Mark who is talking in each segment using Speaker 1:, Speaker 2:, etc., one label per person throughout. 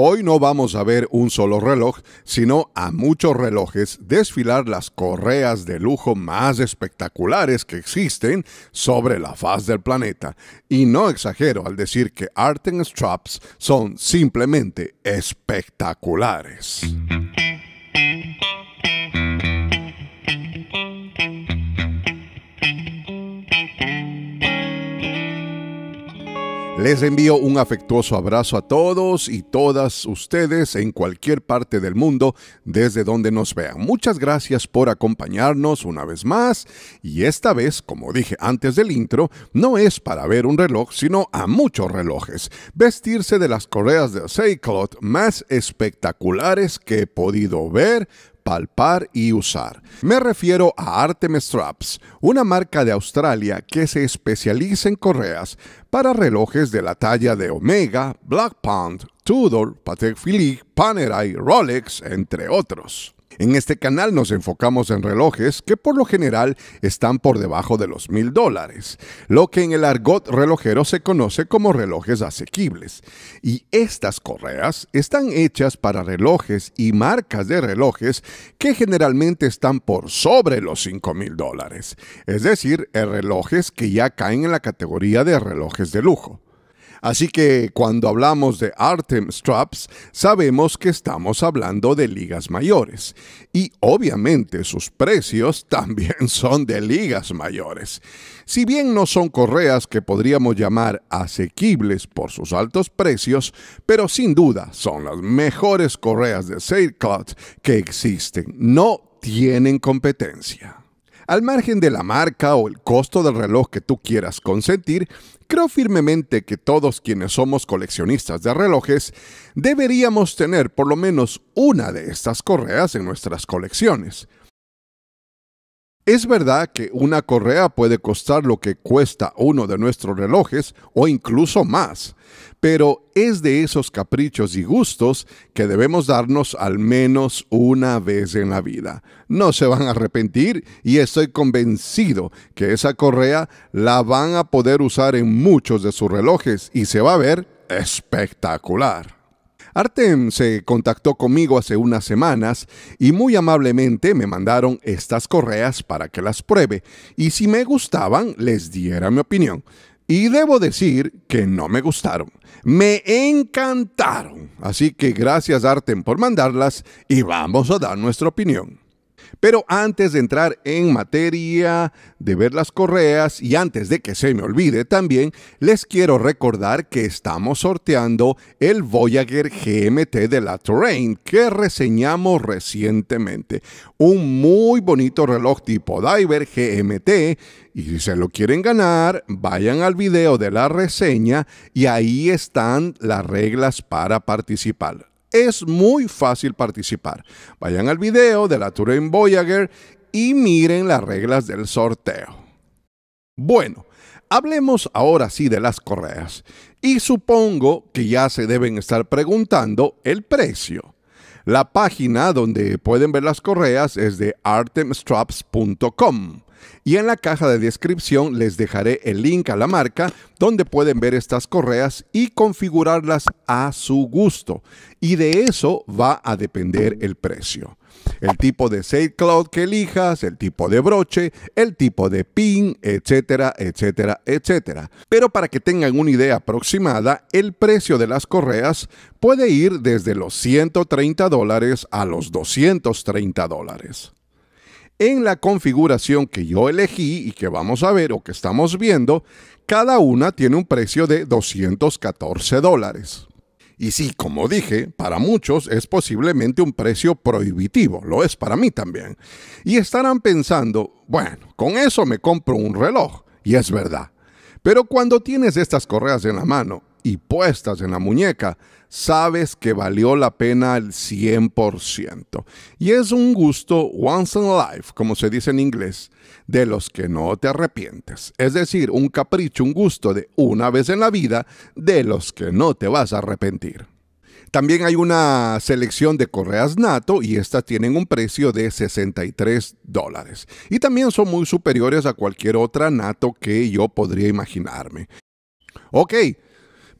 Speaker 1: Hoy no vamos a ver un solo reloj, sino a muchos relojes desfilar las correas de lujo más espectaculares que existen sobre la faz del planeta. Y no exagero al decir que Art Straps son simplemente espectaculares. Les envío un afectuoso abrazo a todos y todas ustedes en cualquier parte del mundo desde donde nos vean. Muchas gracias por acompañarnos una vez más y esta vez, como dije antes del intro, no es para ver un reloj, sino a muchos relojes. Vestirse de las correas de Seiclot más espectaculares que he podido ver palpar y usar. Me refiero a Artem Straps, una marca de Australia que se especializa en correas para relojes de la talla de Omega, Black Pond, Tudor, Patek Philippe, Panerai, Rolex, entre otros. En este canal nos enfocamos en relojes que por lo general están por debajo de los mil dólares, lo que en el argot relojero se conoce como relojes asequibles. Y estas correas están hechas para relojes y marcas de relojes que generalmente están por sobre los cinco mil dólares, es decir, eh, relojes que ya caen en la categoría de relojes de lujo. Así que cuando hablamos de Artem Straps, sabemos que estamos hablando de ligas mayores. Y obviamente sus precios también son de ligas mayores. Si bien no son correas que podríamos llamar asequibles por sus altos precios, pero sin duda son las mejores correas de Sailcloth que existen. No tienen competencia. Al margen de la marca o el costo del reloj que tú quieras consentir, creo firmemente que todos quienes somos coleccionistas de relojes deberíamos tener por lo menos una de estas correas en nuestras colecciones. Es verdad que una correa puede costar lo que cuesta uno de nuestros relojes o incluso más, pero es de esos caprichos y gustos que debemos darnos al menos una vez en la vida. No se van a arrepentir y estoy convencido que esa correa la van a poder usar en muchos de sus relojes y se va a ver espectacular. Artem se contactó conmigo hace unas semanas y muy amablemente me mandaron estas correas para que las pruebe y si me gustaban les diera mi opinión. Y debo decir que no me gustaron. Me encantaron. Así que gracias Artem por mandarlas y vamos a dar nuestra opinión. Pero antes de entrar en materia de ver las correas y antes de que se me olvide también, les quiero recordar que estamos sorteando el Voyager GMT de la Terrain que reseñamos recientemente. Un muy bonito reloj tipo Diver GMT y si se lo quieren ganar, vayan al video de la reseña y ahí están las reglas para participar es muy fácil participar. Vayan al video de la Tour en Voyager y miren las reglas del sorteo. Bueno, hablemos ahora sí de las correas. Y supongo que ya se deben estar preguntando el precio. La página donde pueden ver las correas es de artemstraps.com. Y en la caja de descripción les dejaré el link a la marca donde pueden ver estas correas y configurarlas a su gusto. Y de eso va a depender el precio. El tipo de Safe Cloud que elijas, el tipo de broche, el tipo de pin, etcétera, etcétera, etcétera. Pero para que tengan una idea aproximada, el precio de las correas puede ir desde los 130 dólares a los 230 dólares. En la configuración que yo elegí y que vamos a ver o que estamos viendo, cada una tiene un precio de 214 dólares. Y sí, como dije, para muchos es posiblemente un precio prohibitivo, lo es para mí también. Y estarán pensando, bueno, con eso me compro un reloj, y es verdad. Pero cuando tienes estas correas en la mano y puestas en la muñeca, sabes que valió la pena al 100%. Y es un gusto once in life, como se dice en inglés, de los que no te arrepientes. Es decir, un capricho, un gusto de una vez en la vida, de los que no te vas a arrepentir. También hay una selección de correas NATO y estas tienen un precio de 63 dólares. Y también son muy superiores a cualquier otra NATO que yo podría imaginarme. Ok,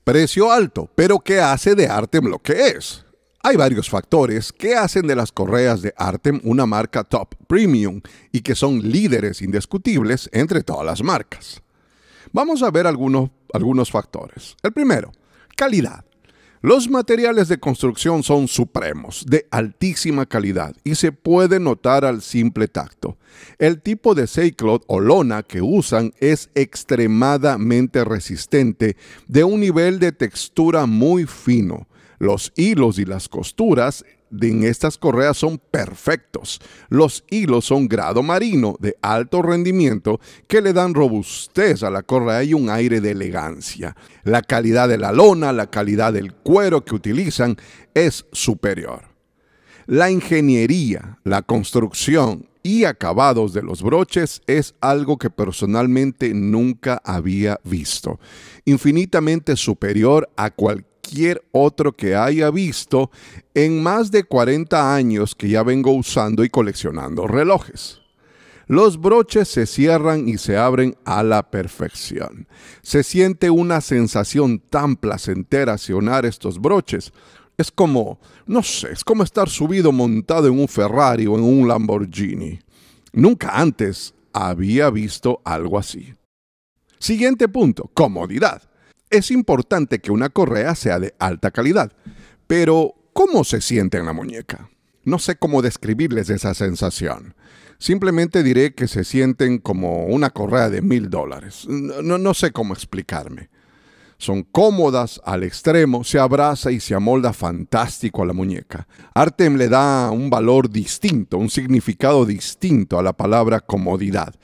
Speaker 1: precio alto, pero ¿qué hace de Artem lo que es? Hay varios factores que hacen de las correas de Artem una marca top premium y que son líderes indiscutibles entre todas las marcas. Vamos a ver algunos, algunos factores. El primero, calidad. Los materiales de construcción son supremos, de altísima calidad y se puede notar al simple tacto. El tipo de seycloth o lona que usan es extremadamente resistente, de un nivel de textura muy fino. Los hilos y las costuras en estas correas son perfectos. Los hilos son grado marino de alto rendimiento que le dan robustez a la correa y un aire de elegancia. La calidad de la lona, la calidad del cuero que utilizan es superior. La ingeniería, la construcción y acabados de los broches es algo que personalmente nunca había visto, infinitamente superior a cualquier otro que haya visto en más de 40 años que ya vengo usando y coleccionando relojes. Los broches se cierran y se abren a la perfección. Se siente una sensación tan placentera accionar estos broches. Es como, no sé, es como estar subido montado en un Ferrari o en un Lamborghini. Nunca antes había visto algo así. Siguiente punto, comodidad. Es importante que una correa sea de alta calidad, pero ¿cómo se siente en la muñeca? No sé cómo describirles esa sensación. Simplemente diré que se sienten como una correa de mil dólares. No, no sé cómo explicarme. Son cómodas al extremo, se abraza y se amolda fantástico a la muñeca. Artem le da un valor distinto, un significado distinto a la palabra comodidad.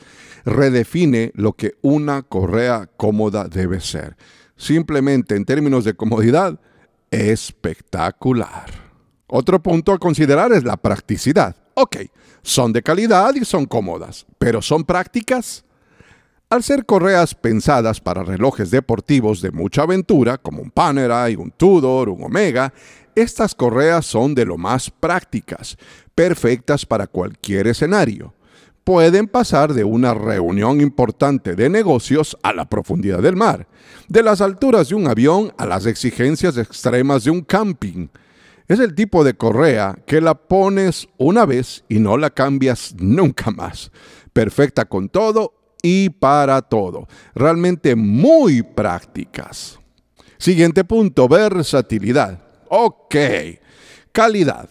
Speaker 1: Redefine lo que una correa cómoda debe ser simplemente en términos de comodidad, espectacular. Otro punto a considerar es la practicidad. Ok, son de calidad y son cómodas, pero ¿son prácticas? Al ser correas pensadas para relojes deportivos de mucha aventura, como un Panerai, un Tudor, un Omega, estas correas son de lo más prácticas, perfectas para cualquier escenario pueden pasar de una reunión importante de negocios a la profundidad del mar, de las alturas de un avión a las exigencias extremas de un camping. Es el tipo de correa que la pones una vez y no la cambias nunca más. Perfecta con todo y para todo. Realmente muy prácticas. Siguiente punto, versatilidad. Ok. Calidad.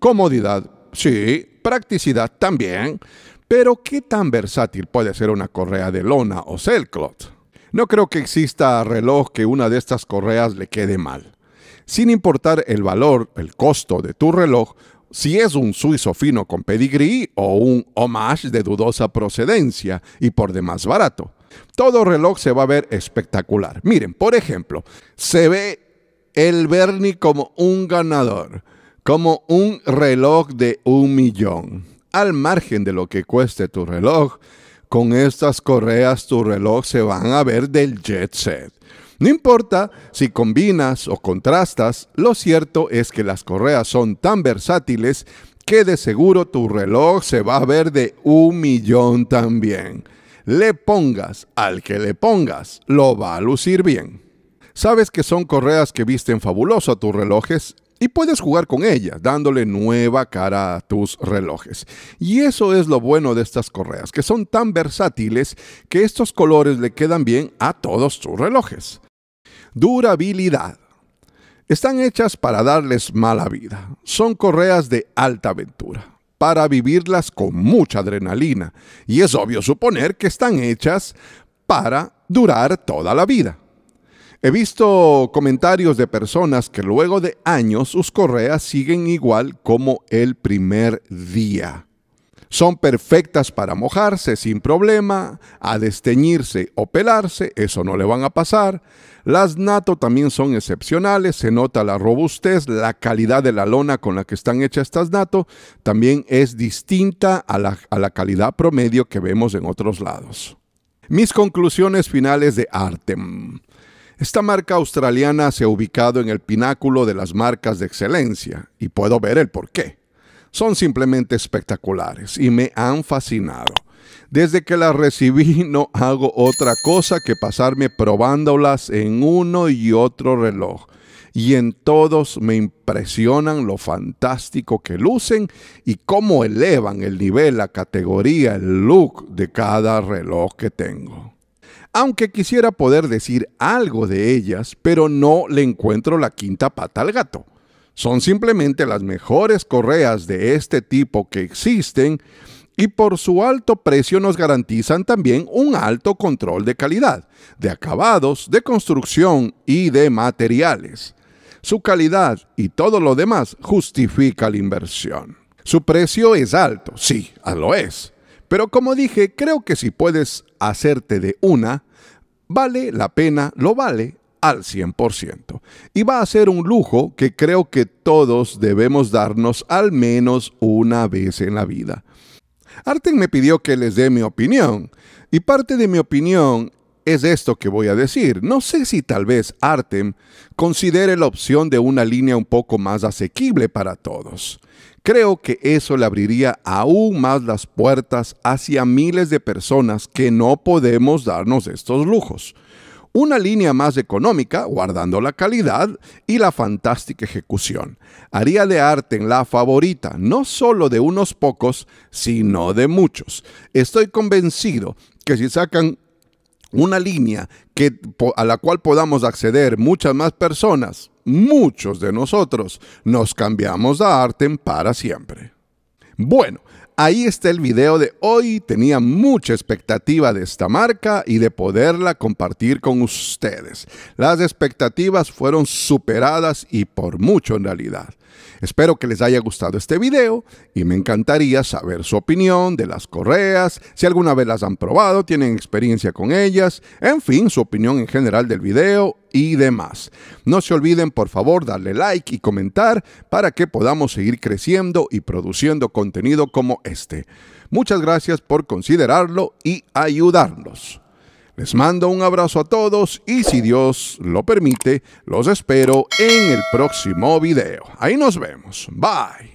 Speaker 1: Comodidad. Sí, practicidad también, pero ¿qué tan versátil puede ser una correa de lona o celclot No creo que exista reloj que una de estas correas le quede mal. Sin importar el valor, el costo de tu reloj, si es un suizo fino con pedigrí o un homage de dudosa procedencia y por demás barato. Todo reloj se va a ver espectacular. Miren, por ejemplo, se ve el Bernie como un ganador como un reloj de un millón. Al margen de lo que cueste tu reloj, con estas correas tu reloj se van a ver del jet set. No importa si combinas o contrastas, lo cierto es que las correas son tan versátiles que de seguro tu reloj se va a ver de un millón también. Le pongas al que le pongas, lo va a lucir bien. Sabes que son correas que visten fabuloso a tus relojes y puedes jugar con ella, dándole nueva cara a tus relojes. Y eso es lo bueno de estas correas, que son tan versátiles que estos colores le quedan bien a todos tus relojes. Durabilidad. Están hechas para darles mala vida. Son correas de alta aventura, para vivirlas con mucha adrenalina. Y es obvio suponer que están hechas para durar toda la vida. He visto comentarios de personas que luego de años sus correas siguen igual como el primer día. Son perfectas para mojarse sin problema, a desteñirse o pelarse, eso no le van a pasar. Las Nato también son excepcionales, se nota la robustez, la calidad de la lona con la que están hechas estas Nato también es distinta a la, a la calidad promedio que vemos en otros lados. Mis conclusiones finales de Artem. Esta marca australiana se ha ubicado en el pináculo de las marcas de excelencia y puedo ver el porqué. Son simplemente espectaculares y me han fascinado. Desde que las recibí no hago otra cosa que pasarme probándolas en uno y otro reloj. Y en todos me impresionan lo fantástico que lucen y cómo elevan el nivel, la categoría, el look de cada reloj que tengo aunque quisiera poder decir algo de ellas, pero no le encuentro la quinta pata al gato. Son simplemente las mejores correas de este tipo que existen y por su alto precio nos garantizan también un alto control de calidad, de acabados, de construcción y de materiales. Su calidad y todo lo demás justifica la inversión. Su precio es alto, sí, lo es. Pero como dije, creo que si puedes hacerte de una, vale la pena, lo vale al 100%. Y va a ser un lujo que creo que todos debemos darnos al menos una vez en la vida. Artem me pidió que les dé mi opinión, y parte de mi opinión es esto que voy a decir. No sé si tal vez Artem considere la opción de una línea un poco más asequible para todos. Creo que eso le abriría aún más las puertas hacia miles de personas que no podemos darnos estos lujos. Una línea más económica, guardando la calidad y la fantástica ejecución. Haría de arte en la favorita, no solo de unos pocos, sino de muchos. Estoy convencido que si sacan una línea que, a la cual podamos acceder muchas más personas, muchos de nosotros nos cambiamos a arte para siempre. Bueno, ahí está el video de hoy. Tenía mucha expectativa de esta marca y de poderla compartir con ustedes. Las expectativas fueron superadas y por mucho en realidad. Espero que les haya gustado este video y me encantaría saber su opinión de las correas, si alguna vez las han probado, tienen experiencia con ellas, en fin, su opinión en general del video y demás. No se olviden por favor darle like y comentar para que podamos seguir creciendo y produciendo contenido como este. Muchas gracias por considerarlo y ayudarnos. Les mando un abrazo a todos y si Dios lo permite, los espero en el próximo video. Ahí nos vemos. Bye.